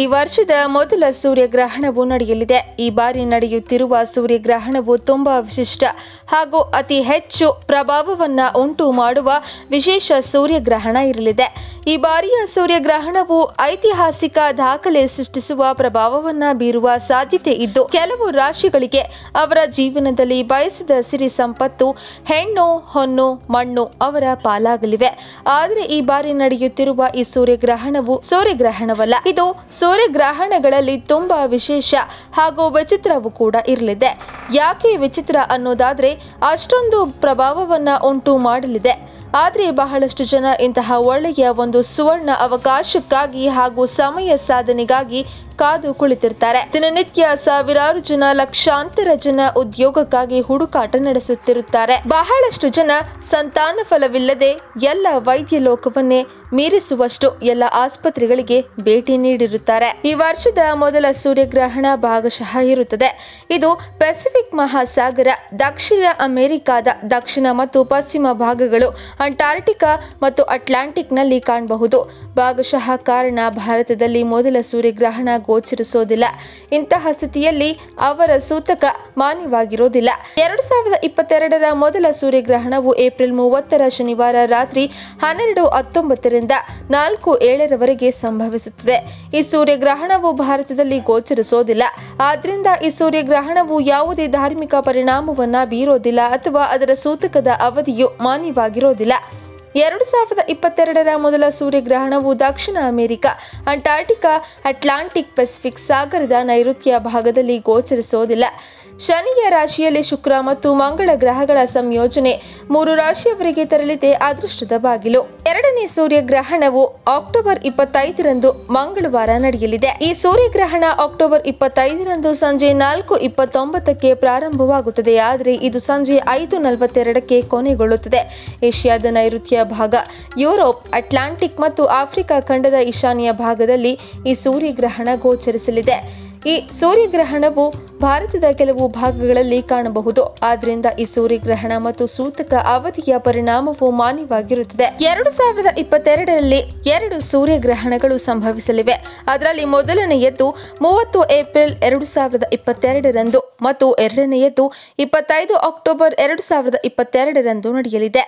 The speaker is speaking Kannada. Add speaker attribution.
Speaker 1: ಈ ವರ್ಷದ ಮೊದಲ ಸೂರ್ಯಗ್ರಹಣವು ನಡೆಯಲಿದೆ ಈ ಬಾರಿ ನಡೆಯುತ್ತಿರುವ ಸೂರ್ಯಗ್ರಹಣವು ತುಂಬಾ ವಿಶಿಷ್ಟ ಹಾಗೂ ಅತಿ ಹೆಚ್ಚು ಪ್ರಭಾವವನ್ನ ಉಂಟು ಮಾಡುವ ವಿಶೇಷ ಸೂರ್ಯಗ್ರಹಣ ಇರಲಿದೆ ಈ ಬಾರಿಯ ಸೂರ್ಯಗ್ರಹಣವು ಐತಿಹಾಸಿಕ ದಾಖಲೆ ಸೃಷ್ಟಿಸುವ ಪ್ರಭಾವವನ್ನ ಬೀರುವ ಸಾಧ್ಯತೆ ಇದ್ದು ಕೆಲವು ರಾಶಿಗಳಿಗೆ ಅವರ ಜೀವನದಲ್ಲಿ ಬಯಸಿದ ಸಿರಿ ಸಂಪತ್ತು ಹೆಣ್ಣು ಹೊನ್ನು ಮಣ್ಣು ಅವರ ಪಾಲಾಗಲಿವೆ ಆದರೆ ಈ ಬಾರಿ ನಡೆಯುತ್ತಿರುವ ಈ ಸೂರ್ಯಗ್ರಹಣವು ಸೂರ್ಯಗ್ರಹಣವಲ್ಲ ಇದು ಸೂರ್ಯಗ್ರಹಣಗಳಲ್ಲಿ ತುಂಬಾ ವಿಶೇಷ ಹಾಗೂ ವಿಚಿತ್ರವೂ ಕೂಡ ಇರಲಿದೆ ಯಾಕೆ ವಿಚಿತ್ರ ಅನ್ನೋದಾದ್ರೆ ಅಷ್ಟೊಂದು ಪ್ರಭಾವವನ್ನ ಉಂಟು ಮಾಡಲಿದೆ ಆದರೆ ಬಹಳಷ್ಟು ಜನ ಇಂತಹ ಒಳ್ಳೆಯ ಒಂದು ಸುವರ್ಣ ಅವಕಾಶಕ್ಕಾಗಿ ಹಾಗೂ ಸಮಯ ಸಾಧನೆಗಾಗಿ ಕಾದು ಕುಳಿತಿರ್ತಾರೆ ದಿನನಿತ್ಯ ಸಾವಿರಾರು ಜನ ಲಕ್ಷಾಂತರ ಜನ ಉದ್ಯೋಗಕ್ಕಾಗಿ ಹುಡುಕಾಟ ನಡೆಸುತ್ತಿರುತ್ತಾರೆ ಬಹಳಷ್ಟು ಜನ ಸಂತಾನ ಫಲವಿಲ್ಲದೆ ಎಲ್ಲ ವೈದ್ಯ ಲೋಕವನ್ನೇ ಮೀರಿಸುವಷ್ಟು ಎಲ್ಲ ಆಸ್ಪತ್ರೆಗಳಿಗೆ ಭೇಟಿ ನೀಡಿರುತ್ತಾರೆ ಈ ವರ್ಷದ ಮೊದಲ ಸೂರ್ಯಗ್ರಹಣ ಭಾಗಶಃ ಇರುತ್ತದೆ ಇದು ಪೆಸಿಫಿಕ್ ಮಹಾಸಾಗರ ದಕ್ಷಿಣ ಅಮೆರಿಕಾದ ದಕ್ಷಿಣ ಮತ್ತು ಪಶ್ಚಿಮ ಭಾಗಗಳು ಅಂಟಾರ್ಟಿಕಾ ಮತ್ತು ಅಟ್ಲಾಂಟಿಕ್ನಲ್ಲಿ ಕಾಣಬಹುದು ಭಾಗಶಃ ಕಾರಣ ಭಾರತದಲ್ಲಿ ಮೊದಲ ಸೂರ್ಯಗ್ರಹಣ ಗೋಚರಿಸೋದಿಲ್ಲ ಇಂತಹ ಸ್ಥಿತಿಯಲ್ಲಿ ಅವರ ಸೂತಕ ಮಾನ್ಯವಾಗಿರೋದಿಲ್ಲ ಎರಡು ಸಾವಿರದ ಇಪ್ಪತ್ತೆರಡರ ಮೊದಲ ಸೂರ್ಯಗ್ರಹಣವು ಏಪ್ರಿಲ್ ಮೂವತ್ತರ ಶನಿವಾರ ರಾತ್ರಿ ಹನ್ನೆರಡು ಹತ್ತೊಂಬತ್ತರಿಂದ ಮೂರರಿಂದ ನಾಲ್ಕು ಏಳರವರೆಗೆ ಸಂಭವಿಸುತ್ತದೆ ಈ ಸೂರ್ಯಗ್ರಹಣವು ಭಾರತದಲ್ಲಿ ಗೋಚರಿಸೋದಿಲ್ಲ ಆದ್ದರಿಂದ ಈ ಸೂರ್ಯಗ್ರಹಣವು ಯಾವುದೇ ಧಾರ್ಮಿಕ ಪರಿಣಾಮವನ್ನ ಬೀರೋದಿಲ್ಲ ಅಥವಾ ಅದರ ಸೂತಕದ ಅವಧಿಯು ಮಾನ್ಯವಾಗಿರೋದಿಲ್ಲ ಎರಡು ಸಾವಿರದ ಇಪ್ಪತ್ತೆರಡರ ಮೊದಲ ಸೂರ್ಯಗ್ರಹಣವು ದಕ್ಷಿಣ ಅಮೆರಿಕ ಅಂಟಾರ್ಟಿಕಾ ಅಟ್ಲಾಂಟಿಕ್ ಪೆಸಿಫಿಕ್ ಸಾಗರದ ನೈಋತ್ಯ ಭಾಗದಲ್ಲಿ ಗೋಚರಿಸೋದಿಲ್ಲ ಶನಿಯ ರಾಶಿಯಲ್ಲಿ ಶುಕ್ರ ಮತ್ತು ಮಂಗಳ ಗ್ರಹಗಳ ಸಂಯೋಜನೆ ಮೂರು ರಾಶಿಯವರಿಗೆ ತರಲಿದೆ ಅದೃಷ್ಟದ ಬಾಗಿಲು ಎರಡನೇ ಸೂರ್ಯಗ್ರಹಣವು ಅಕ್ಟೋಬರ್ ಇಪ್ಪತ್ತೈದರಂದು ಮಂಗಳವಾರ ನಡೆಯಲಿದೆ ಈ ಸೂರ್ಯಗ್ರಹಣ ಅಕ್ಟೋಬರ್ ಇಪ್ಪತ್ತೈದರಂದು ಸಂಜೆ ನಾಲ್ಕು ಇಪ್ಪತ್ತೊಂಬತ್ತಕ್ಕೆ ಪ್ರಾರಂಭವಾಗುತ್ತದೆ ಆದರೆ ಇದು ಸಂಜೆ ಐದು ನಲವತ್ತೆರಡಕ್ಕೆ ಕೊನೆಗೊಳ್ಳುತ್ತದೆ ಏಷ್ಯಾದ ನೈಋತ್ಯ ಭಾಗ ಯುರೋಪ್ ಅಟ್ಲಾಂಟಿಕ್ ಮತ್ತು ಆಫ್ರಿಕಾ ಖಂಡದ ಈಶಾನ್ಯ ಭಾಗದಲ್ಲಿ ಈ ಸೂರ್ಯಗ್ರಹಣ ಗೋಚರಿಸಲಿದೆ ಈ ಸೂರ್ಯಗ್ರಹಣವು ಭಾರತದ ಕೆಲವು ಭಾಗಗಳಲ್ಲಿ ಕಾಣಬಹುದು ಆದ್ರಿಂದ ಈ ಸೂರ್ಯಗ್ರಹಣ ಮತ್ತು ಸೂತಕ ಅವಧಿಯ ಪರಿಣಾಮವು ಮಾನ್ಯವಾಗಿರುತ್ತದೆ ಎರಡು ಸಾವಿರದ ಇಪ್ಪತ್ತೆರಡರಲ್ಲಿ ಎರಡು ಸೂರ್ಯಗ್ರಹಣಗಳು ಸಂಭವಿಸಲಿವೆ ಅದರಲ್ಲಿ ಮೊದಲನೆಯದ್ದು ಮೂವತ್ತು ಏಪ್ರಿಲ್ ಎರಡು ಸಾವಿರದ ಇಪ್ಪತ್ತೆರಡರಂದು ಮತ್ತು ಎರಡನೆಯದ್ದು ಇಪ್ಪತ್ತೈದು ಅಕ್ಟೋಬರ್ ಎರಡು ಸಾವಿರದ ಇಪ್ಪತ್ತೆರಡರಂದು ನಡೆಯಲಿದೆ